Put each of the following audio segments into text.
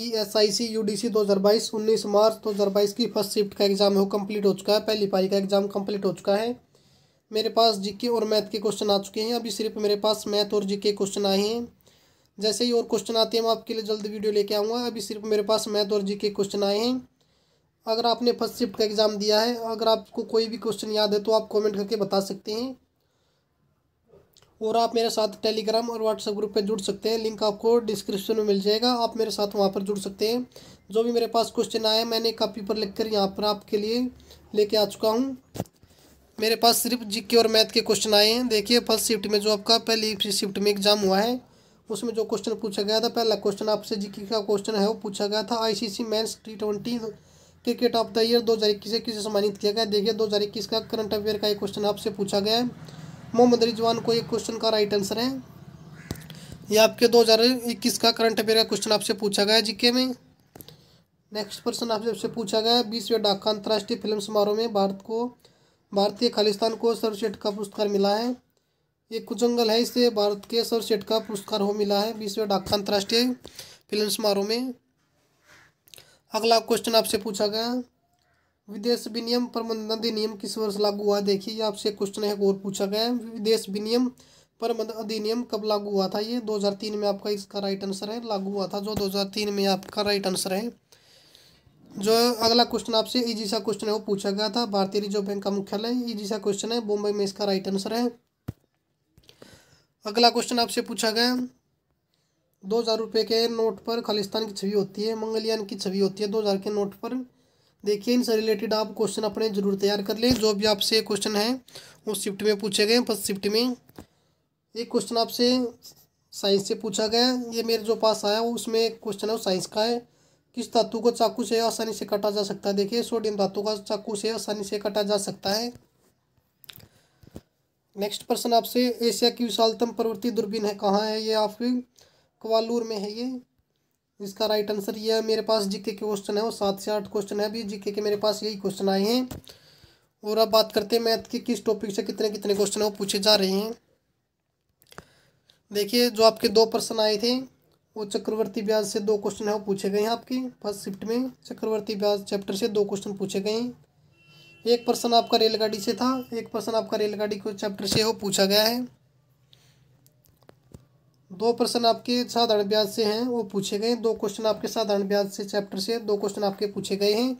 E S I C U D C दो हज़ार बाईस उन्नीस मार्च दो हज़ार बाईस की फर्स्ट शिफ्ट का एग्ज़ाम हो कम्प्लीट हो चुका है पहली पारी का एग्ज़ाम कम्प्लीट हो चुका है मेरे पास जीके और मैथ के क्वेश्चन आ चुके हैं अभी सिर्फ मेरे पास मैथ और जीके क्वेश्चन आए हैं जैसे ही और क्वेश्चन आते हैं मैं आपके लिए जल्द वीडियो लेके आऊँगा अभी सिर्फ मेरे पास मैथ और जी के क्वेश्चन आए हैं अगर आपने फर्स्ट शिफ्ट का एग्ज़ाम दिया है अगर आपको कोई भी क्वेश्चन याद है तो आप कॉमेंट करके बता सकते हैं और आप मेरे साथ टेलीग्राम और व्हाट्सएप ग्रुप पे जुड़ सकते हैं लिंक आपको डिस्क्रिप्शन में मिल जाएगा आप मेरे साथ वहाँ पर जुड़ सकते हैं जो भी मेरे पास क्वेश्चन आया मैंने कापी पर लिख कर यहाँ पर आपके लिए लेके आ चुका हूँ मेरे पास सिर्फ जीके और मैथ के क्वेश्चन आए हैं देखिए फर्स्ट शिफ्ट में जो आपका पहली शिफ्ट में एग्जाम हुआ है उसमें जो क्वेश्चन पूछा गया था पहला क्वेश्चन आपसे जीके का क्वेश्चन है वो पूछा गया था I C T twenty cricket of the year दो हज़ार इक्कीस से किसे सम्मानित किया गया देखिए दो हज़ार इक्कीस का करंट अफेयर का एक क्वेश्चन आपसे पूछा गया है मोहम्मद रिजवान को एक क्वेश्चन का राइट आंसर है यह आपके 2021 का करंट अफेयर का क्वेश्चन आपसे पूछा गया जीके में नेक्स्ट प्रश्न आपसे पूछा गया बीसवें डाका अंतर्राष्ट्रीय फिल्म समारोह में भारत को भारतीय खालिस्तान को सर्वश्रेष्ठ का पुरस्कार मिला है ये कुजंगल है इसे भारत के सर्वश्रेष्ठ का पुरस्कार हो मिला है बीसवें डाका अंतर्राष्ट्रीय फिल्म समारोह में अगला क्वेश्चन आपसे पूछा गया विदेश विनियम प्रबंधन अधिनियम किस वर्ष लागू हुआ देखिए ये आपसे क्वेश्चन है और पूछा गया है विदेश विनियम प्रबंधन अधिनियम कब लागू हुआ था ये 2003 में आपका इसका राइट आंसर है लागू हुआ था जो 2003 में आपका राइट आंसर है जो अगला क्वेश्चन आपसे इजी सा क्वेश्चन है वो पूछा गया था भारतीय रिजर्व बैंक का मुख्यालय जी सा क्वेश्चन है बॉम्बे में इसका राइट आंसर है अगला क्वेश्चन आपसे पूछा गया दो हज़ार रुपये के नोट पर खालिस्तान की छवि होती है मंगलयान की छवि होती है दो हज़ार के नोट पर देखिए इनसे रिलेटेड आप क्वेश्चन अपने जरूर तैयार कर लें जो भी आपसे क्वेश्चन है वो शिफ्ट में पूछे गए फर्स्ट शिफ्ट में एक क्वेश्चन आपसे साइंस से पूछा गया ये मेरे जो पास आया वो उसमें एक क्वेश्चन है वो साइंस का है किस धातु को चाकू से आसानी से काटा जा सकता है देखिए सोडियम धातु का चाकू से आसानी से काटा जा सकता है नेक्स्ट प्रश्न आपसे एशिया की विशालतम प्रवृत्ति दूरबीन है कहाँ है ये आप क्वालूर में है ये इसका राइट आंसर यह मेरे पास जीके के क्वेश्चन है वो सात से आठ क्वेश्चन है अभी जीके के मेरे पास यही क्वेश्चन आए हैं और अब बात करते हैं मैथ के किस टॉपिक से कितने कितने क्वेश्चन वो पूछे जा रहे हैं देखिए जो आपके दो प्रश्न आए थे वो चक्रवर्ती ब्याज से दो क्वेश्चन है वो पूछे गए हैं आपके फर्स्ट शिफ्ट में चक्रवर्ती ब्याज चैप्टर से दो क्वेश्चन पूछे गए हैं एक प्रश्न आपका रेलगाड़ी से था एक प्रश्न आपका रेलगाड़ी को चैप्टर से वो पूछा गया है दो प्रश्न आपके साधारण ब्याज से हैं वो पूछे गए दो क्वेश्चन आपके साधारण ब्याज से चैप्टर से दो क्वेश्चन आपके पूछे गए हैं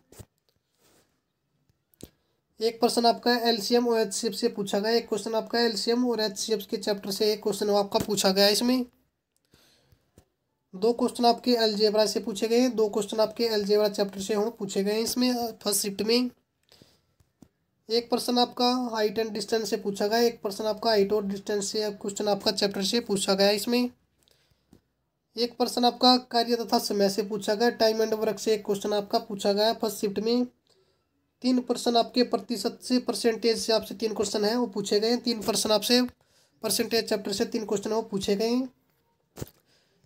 एक प्रश्न आपका एलसीएम और एच से पूछा गया एक क्वेश्चन आपका एलसीएम और एच के चैप्टर से एक क्वेश्चन आपका पूछा गया इसमें दो क्वेश्चन आपके जेबरा से पूछे गए हैं दो क्वेश्चन आपके अलजेबरा चैप्टर से हों पूछे गए हैं इसमें फर्स्ट शिफ्ट में एक पर्सन आपका हाइट एंड डिस्टेंस से पूछा गया एक पर्सन आपका हाइट और डिस्टेंस से क्वेश्चन आपका चैप्टर से पूछा गया इसमें एक पर्सन आपका कार्य तथा समय से पूछा गया टाइम एंड वर्क से एक क्वेश्चन आपका पूछा गया फर्स्ट शिफ्ट में तीन पर्सन आपके प्रतिशत से परसेंटेज से आपसे तीन क्वेश्चन है वो पूछे गए तीन पर्सन आपसे परसेंटेज चैप्टर से तीन क्वेश्चन है वो पूछे गए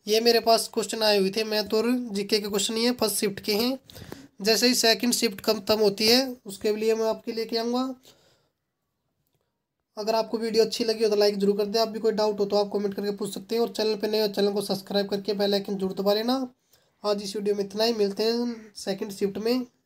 ये मेरे पास क्वेश्चन आए हुए थे मैथ तो और जीके के क्वेश्चन ये फर्स्ट शिफ्ट के हैं जैसे ही सेकंड शिफ्ट कम तम होती है उसके लिए मैं आपके लेके आऊँगा अगर आपको वीडियो अच्छी लगी हो तो लाइक जरूर कर दें आप भी कोई डाउट हो तो आप कमेंट करके पूछ सकते हैं और चैनल पर नए हो चैनल को सब्सक्राइब करके बेल आइकन जरूर दबा लेना आज इस वीडियो में इतना ही मिलते हैं सेकंड शिफ्ट में